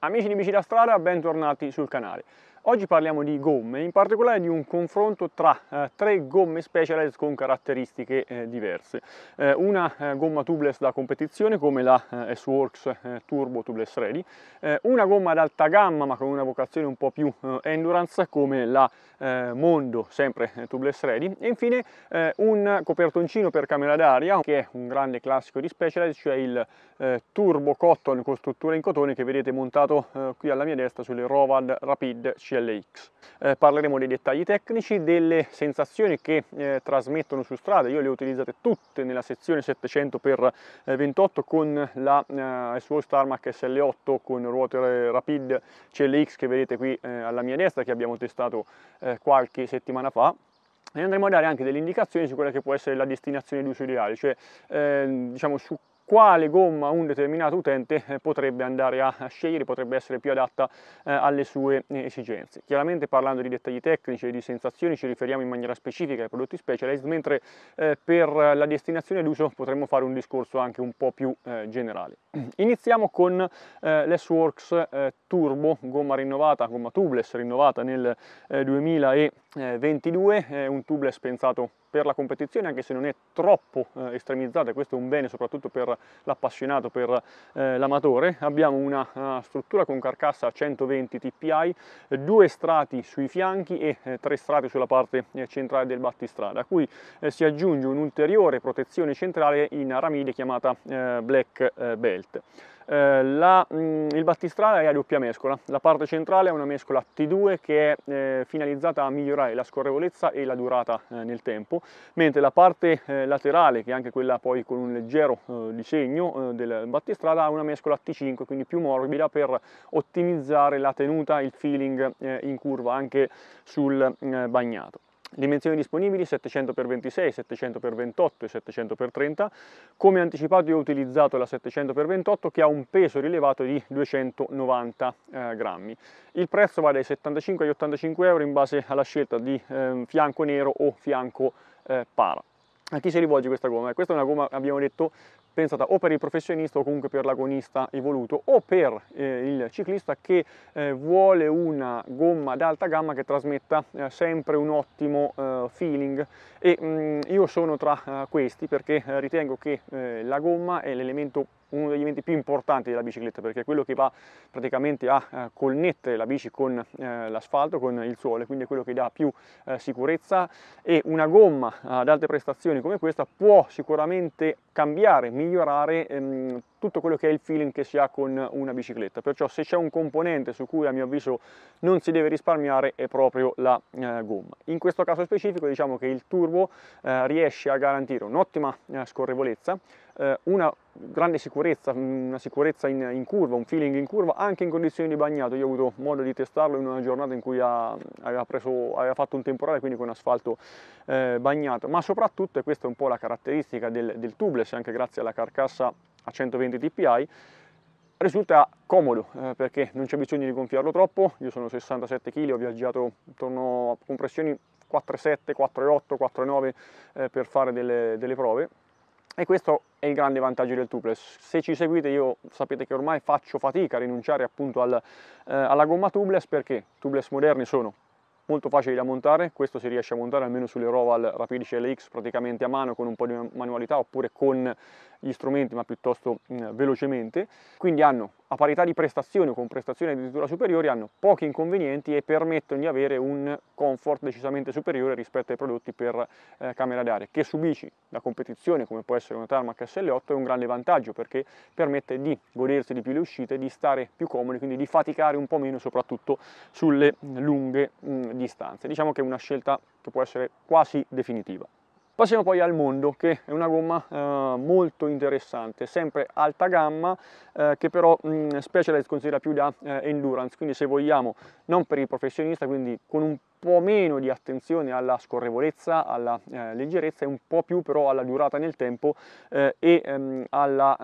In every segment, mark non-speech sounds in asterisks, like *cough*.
Amici di Bici da Strada, bentornati sul canale. Oggi parliamo di gomme, in particolare di un confronto tra eh, tre gomme specialized con caratteristiche eh, diverse. Eh, una eh, gomma tubeless da competizione come la eh, S-Works eh, Turbo Tubeless Ready, una gomma ad alta gamma ma con una vocazione un po' più endurance come la Mondo, sempre Tubeless Ready, e infine un copertoncino per camera d'aria che è un grande classico di Specialized, cioè il Turbo Cotton con struttura in cotone che vedete montato qui alla mia destra sulle Rovad Rapid CR GLX. Eh, parleremo dei dettagli tecnici, delle sensazioni che eh, trasmettono su strada, io le ho utilizzate tutte nella sezione 700x28 eh, con la eh, SUO Starmac SL8 con ruote Rapid CLX che vedete qui eh, alla mia destra che abbiamo testato eh, qualche settimana fa e andremo a dare anche delle indicazioni su quella che può essere la destinazione di uso ideale, cioè ehm, diciamo su quale gomma un determinato utente eh, potrebbe andare a scegliere, potrebbe essere più adatta eh, alle sue eh, esigenze. Chiaramente parlando di dettagli tecnici e di sensazioni ci riferiamo in maniera specifica ai prodotti specialized, mentre eh, per la destinazione d'uso potremmo fare un discorso anche un po' più eh, generale. *clears throat* Iniziamo con eh, l'S-Works eh, Turbo, gomma rinnovata, gomma tubeless rinnovata nel 2022, un tubeless pensato per la competizione, anche se non è troppo eh, estremizzata, questo è un bene soprattutto per l'appassionato, per eh, l'amatore. Abbiamo una, una, struttura con carcassa a 120 TPI, due strati sui fianchi e eh, tre strati sulla parte eh, centrale del battistrada, a cui eh, si aggiunge un'ulteriore protezione centrale in aramide chiamata Black Belt eh, la, mh, mm, il battistrada è a doppia mescola, la parte centrale è una mescola T2 che è eh, finalizzata a migliorare la scorrevolezza e la durata eh, nel tempo, mentre la parte eh, laterale, che è anche quella poi con un leggero eh, disegno eh, del battistrada, ha una mescola T5, quindi più morbida per ottimizzare la tenuta, il feeling in curva anche sul bagnato. Dimensioni disponibili 700x26, 700x28 e 700x30. Come anticipato io ho utilizzato la 700x28 che ha un peso rilevato di 290 eh, grammi. Il prezzo va dai 75 agli 85 euro in base alla scelta di eh, fianco nero o fianco eh, para. A chi si rivolge questa gomma? Questa è una gomma, abbiamo detto, pensata o per il professionista o comunque per l'agonista evoluto o per eh, il ciclista che eh, vuole una gomma d'alta gamma che trasmetta eh, sempre un ottimo eh, feeling e mh, mm, io sono tra eh, questi perché eh, ritengo che la gomma è l'elemento uno degli eventi più importanti della bicicletta perché è quello che va praticamente a eh, connettere la bici con eh, l'asfalto, con il suolo, quindi è quello che dà più eh, sicurezza e una gomma ad alte prestazioni come questa può sicuramente cambiare, migliorare ehm, tutto quello che è il feeling che si ha con una bicicletta. Perciò se c'è un componente su cui a mio avviso non si deve risparmiare è proprio la eh, gomma. In questo caso specifico diciamo che il turbo eh, riesce a garantire un'ottima eh, scorrevolezza, eh, una grande sicurezza, una sicurezza in, in, curva, un feeling in curva anche in condizioni di bagnato. Io ho avuto modo di testarlo in una giornata in cui ha, aveva, preso, aveva, fatto un temporale, quindi con asfalto eh, bagnato, ma soprattutto, e questa è un po' la caratteristica del, del tubeless, anche grazie alla carcassa a 120 dpi risulta comodo eh, perché non c'è bisogno di gonfiarlo troppo, io sono 67 kg, ho viaggiato intorno a compressioni 4,7, 4,8, 4,9 eh, per fare delle, delle, prove e questo è il grande vantaggio del tubeless. Se ci seguite io sapete che ormai faccio fatica a rinunciare appunto al, eh, alla gomma tubeless perché tubeless moderni sono molto facile da montare, questo si riesce a montare almeno sulle Roval Rapidice LX praticamente a mano con un po' di manualità oppure con gli strumenti ma piuttosto mh, mm, velocemente, quindi hanno a parità di prestazioni o con prestazioni addirittura superiori hanno pochi inconvenienti e permettono di avere un comfort decisamente superiore rispetto ai prodotti per eh, camera d'aria che subisci da competizione come può essere una Tarmac SL8 è un grande vantaggio perché permette di godersi di più le uscite, di stare più comodi, quindi di faticare un po' meno soprattutto sulle lunghe mh, mm, distanze. Diciamo che è una scelta che può essere quasi definitiva. Passiamo poi al Mondo, che è una gomma eh, molto interessante, sempre alta gamma, eh, che però mh, mm, Specialized considera più da eh, endurance, quindi se vogliamo non per il professionista, quindi con un po' meno di attenzione alla scorrevolezza, alla eh, leggerezza e un po' più però alla durata nel tempo eh, e ehm, alla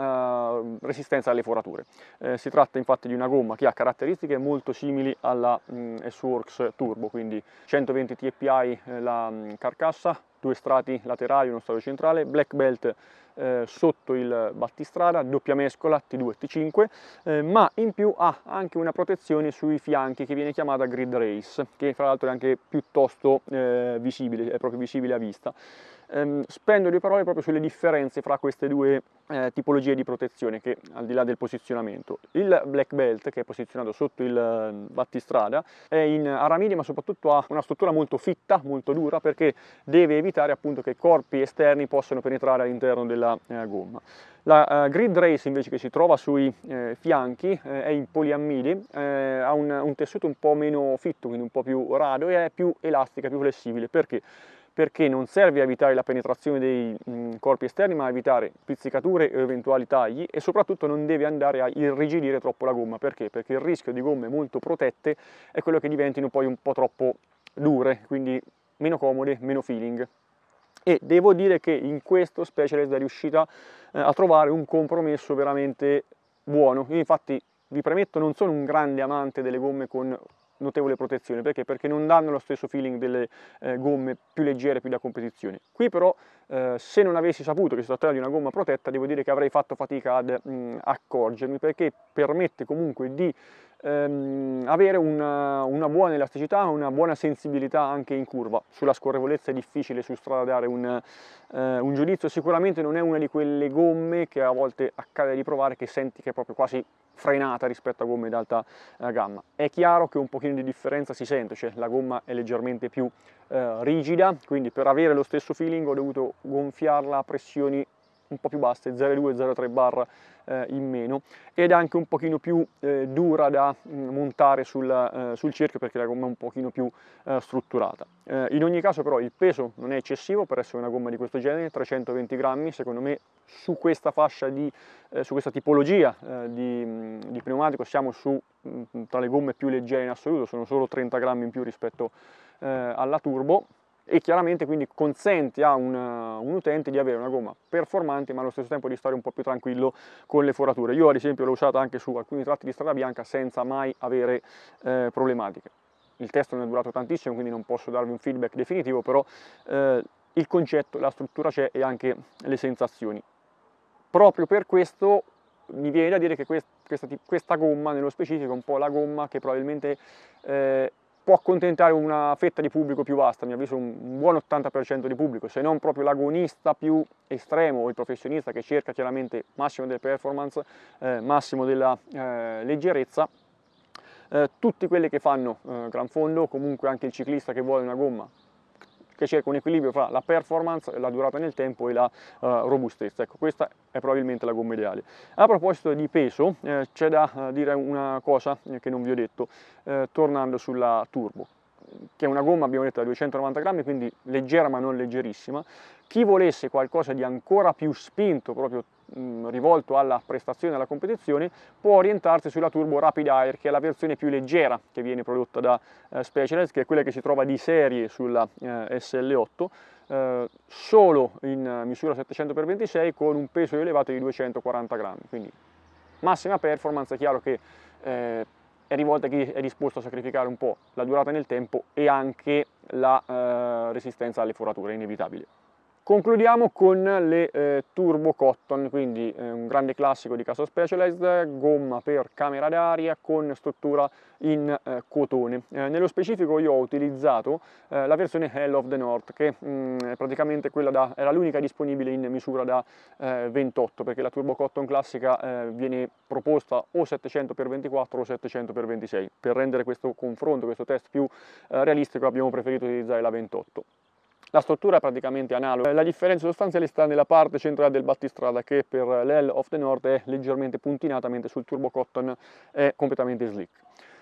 eh, resistenza alle forature. Eh, si tratta infatti di una gomma che ha caratteristiche molto simili alla mh, mm, S-Works Turbo, quindi 120 TPI eh, la mh, mm, carcassa, due strati laterali, uno strato centrale, black belt eh, sotto il battistrada, doppia mescola T2 T5, eh, ma in più ha anche una protezione sui fianchi che viene chiamata grid race, che fra l'altro è anche piuttosto eh, visibile, è proprio visibile a vista ehm, spendo due parole proprio sulle differenze fra queste due eh, tipologie di protezione che al di là del posizionamento. Il black belt che è posizionato sotto il ehm, battistrada è in aramidi ma soprattutto ha una struttura molto fitta, molto dura perché deve evitare appunto che corpi esterni possano penetrare all'interno della eh, gomma. La eh, grid race invece che si trova sui eh, fianchi eh, è in poliammidi, ha un, un tessuto un po' meno fitto, quindi un po' più rado e è più elastica, più flessibile perché perché non serve a evitare la penetrazione dei mh, mm, corpi esterni ma a evitare pizzicature o eventuali tagli e soprattutto non deve andare a irrigidire troppo la gomma perché? perché il rischio di gomme molto protette è quello che diventino poi un po' troppo dure quindi meno comode, meno feeling e devo dire che in questo Specialized è riuscita eh, a trovare un compromesso veramente buono Io infatti vi premetto non sono un grande amante delle gomme con notevole protezione, perché? Perché non danno lo stesso feeling delle eh, gomme più leggere, più da competizione. Qui però eh, se non avessi saputo che si trattava di una gomma protetta, devo dire che avrei fatto fatica ad mh, mm, accorgermi, perché permette comunque di ehm, avere una, una, buona elasticità, una buona sensibilità anche in curva. Sulla scorrevolezza è difficile su strada dare un, eh, un giudizio, sicuramente non è una di quelle gomme che a volte accade di provare che senti che è proprio quasi frenata rispetto a gomme d'alta eh, gamma. È chiaro che un pochino di differenza si sente, cioè la gomma è leggermente più eh, rigida, quindi per avere lo stesso feeling ho dovuto gonfiarla a pressioni un po' più basse, 0,2-0,3 bar eh, in meno ed è anche un pochino più eh, dura da mm, montare sul, eh, sul, cerchio perché la gomma è un pochino più eh, strutturata. Eh, in ogni caso però il peso non è eccessivo per essere una gomma di questo genere, 320 grammi secondo me su questa fascia di, su questa tipologia di, mm, di pneumatico siamo su mm, tra le gomme più leggere in assoluto, sono solo 30 grammi in più rispetto alla turbo e chiaramente quindi consente a un, uh, un, utente di avere una gomma performante ma allo stesso tempo di stare un po' più tranquillo con le forature. Io ad esempio l'ho usata anche su alcuni tratti di strada bianca senza mai avere eh, problematiche. Il test non è durato tantissimo quindi non posso darvi un feedback definitivo però eh, il concetto, la struttura c'è e anche le sensazioni. Proprio per questo mi viene da dire che questa, questa, questa gomma nello specifico è un po' la gomma che probabilmente eh, può accontentare una fetta di pubblico più vasta, mi mio avviso un buon 80% di pubblico, se non proprio l'agonista più estremo o il professionista che cerca chiaramente massimo delle performance, eh, massimo della eh, leggerezza. Eh, tutti quelli che fanno eh, gran fondo, comunque anche il ciclista che vuole una gomma che cerca un equilibrio fra la performance, la durata nel tempo e la uh, robustezza. Ecco, questa è probabilmente la gomma ideale. A proposito di peso, eh, c'è da eh, dire una cosa eh, che non vi ho detto, eh, tornando sulla turbo che è una gomma abbiamo detto da 290 grammi quindi leggera ma non leggerissima chi volesse qualcosa di ancora più spinto proprio mh, mm, rivolto alla prestazione e alla competizione, può orientarsi sulla Turbo Rapid Air, che è la versione più leggera che viene prodotta da eh, Specialized, che è quella che si trova di serie sulla eh, SL8, eh, solo in misura 700x26 con un peso elevato di 240 grammi. Quindi massima performance, è chiaro che eh, è rivolta a chi è disposto a sacrificare un po' la durata nel tempo e anche la eh, resistenza alle forature, è inevitabile. Concludiamo con le eh, Turbo Cotton, quindi eh, un grande classico di Casa Specialized, gomma per camera d'aria con struttura in eh, cotone. Eh, nello specifico io ho utilizzato eh, la versione Hell of the North, che mh, mm, è praticamente quella da, era l'unica disponibile in misura da 28, eh, perché la Turbo Cotton classica viene proposta o 700x24 o 700x26. Per rendere questo confronto, questo test più realistico abbiamo preferito utilizzare la 28. La struttura è praticamente analoga, la differenza sostanziale sta nella parte centrale del battistrada che per l'L of the North è leggermente puntinata mentre sul Turbo Cotton è completamente slick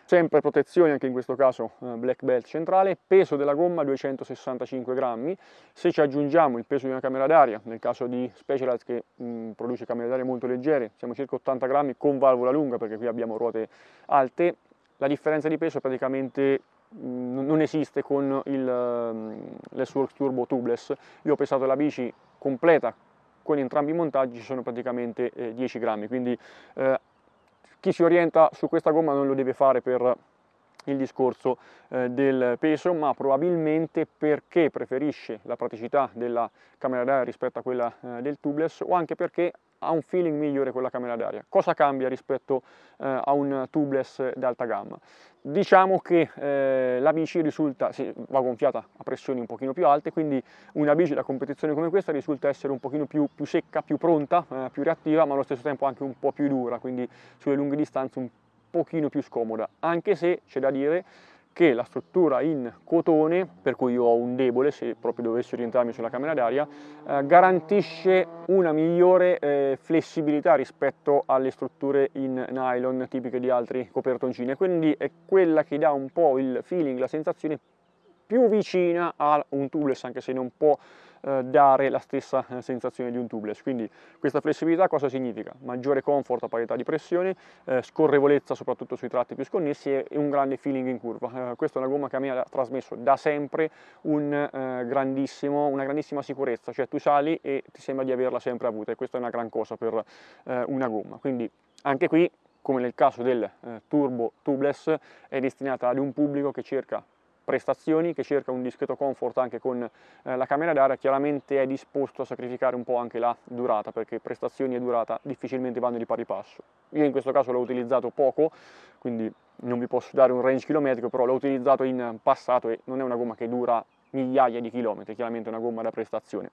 sempre protezione anche in questo caso eh, black belt centrale, peso della gomma 265 grammi, se ci aggiungiamo il peso di una camera d'aria, nel caso di Specialized che mh, mm, produce camere d'aria molto leggere, siamo circa 80 grammi con valvola lunga perché qui abbiamo ruote alte, la differenza di peso è praticamente non esiste con il, ehm, l'S-Works Turbo Tubeless. Io ho pesato la bici completa con entrambi i montaggi, sono praticamente eh, 10 grammi, quindi eh, chi si orienta su questa gomma non lo deve fare per il discorso eh, del peso, ma probabilmente perché preferisce la praticità della camera d'aria rispetto a quella eh, del tubeless o anche perché ha un feeling migliore con la camera d'aria. Cosa cambia rispetto eh, a un tubeless d'alta gamma? Diciamo che eh, la bici risulta, sì, va gonfiata a pressioni un pochino più alte, quindi una bici da competizione come questa risulta essere un pochino più, più secca, più pronta, eh, più reattiva, ma allo stesso tempo anche un po' più dura, quindi sulle lunghe distanze un pochino più scomoda, anche se c'è da dire che la struttura in cotone, per cui io ho un debole se proprio dovessi orientarmi sulla camera d'aria, eh, garantisce una migliore eh, flessibilità rispetto alle strutture in nylon tipiche di altri copertoncini, quindi è quella che dà un po' il feeling, la sensazione più vicina a un tubeless, anche se non può eh, dare la stessa eh, sensazione di un tubeless. Quindi questa flessibilità cosa significa? Maggiore comfort a parità di pressione, eh, scorrevolezza soprattutto sui tratti più sconnessi e, e un grande feeling in curva. Eh, questa è una gomma che a me ha trasmesso da sempre un, eh, grandissimo, una grandissima sicurezza, cioè tu sali e ti sembra di averla sempre avuta e questa è una gran cosa per una gomma. Quindi anche qui come nel caso del eh, turbo tubeless, è destinata ad un pubblico che cerca prestazioni, che cerca un discreto comfort anche con eh, la camera d'aria, chiaramente è disposto a sacrificare un po' anche la durata, perché prestazioni e durata difficilmente vanno di pari passo. Io in questo caso l'ho utilizzato poco, quindi non vi posso dare un range chilometrico, però l'ho utilizzato in passato e non è una gomma che dura migliaia di chilometri, chiaramente è una gomma da prestazione.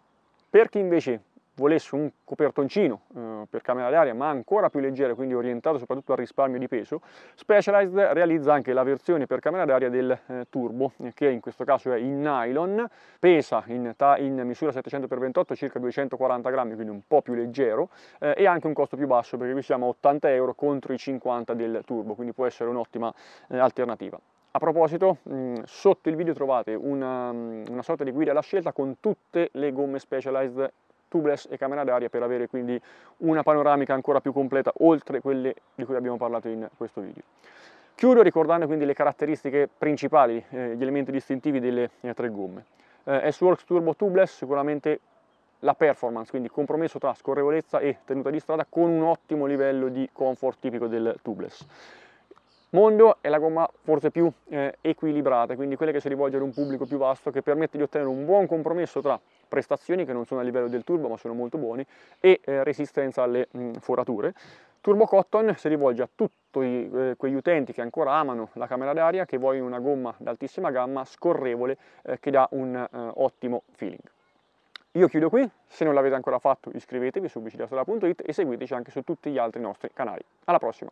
Per chi invece volesse un copertoncino eh, per camera d'aria ma ancora più leggero, quindi orientato soprattutto al risparmio di peso, Specialized realizza anche la versione per camera d'aria del eh, turbo, che in questo caso è in nylon, pesa in, in misura 700x28 circa 240 grammi, quindi un po' più leggero, eh, e anche un costo più basso perché qui siamo a 80 euro contro i 50 del turbo, quindi può essere un'ottima eh, alternativa. A proposito, mm, sotto il video trovate una, mm, una sorta di guida alla scelta con tutte le gomme Specialized tubeless e camera d'aria per avere quindi una panoramica ancora più completa oltre quelle di cui abbiamo parlato in questo video. Chiudo ricordando quindi le caratteristiche principali, eh, gli elementi distintivi delle eh, tre gomme. Eh, S-Works Turbo Tubeless sicuramente la performance, quindi compromesso tra scorrevolezza e tenuta di strada con un ottimo livello di comfort tipico del tubeless mondo è la gomma forse più eh, equilibrata, quindi quella che si rivolge ad un pubblico più vasto, che permette di ottenere un buon compromesso tra prestazioni che non sono a livello del turbo ma sono molto buoni e eh, resistenza alle mh, mm, forature. Turbo Cotton si rivolge a tutti eh, quegli utenti che ancora amano la camera d'aria, che vogliono una gomma d'altissima gamma, scorrevole, eh, che dà un eh, ottimo feeling. Io chiudo qui, se non l'avete ancora fatto iscrivetevi su bicicliastola.it e seguiteci anche su tutti gli altri nostri canali. Alla prossima!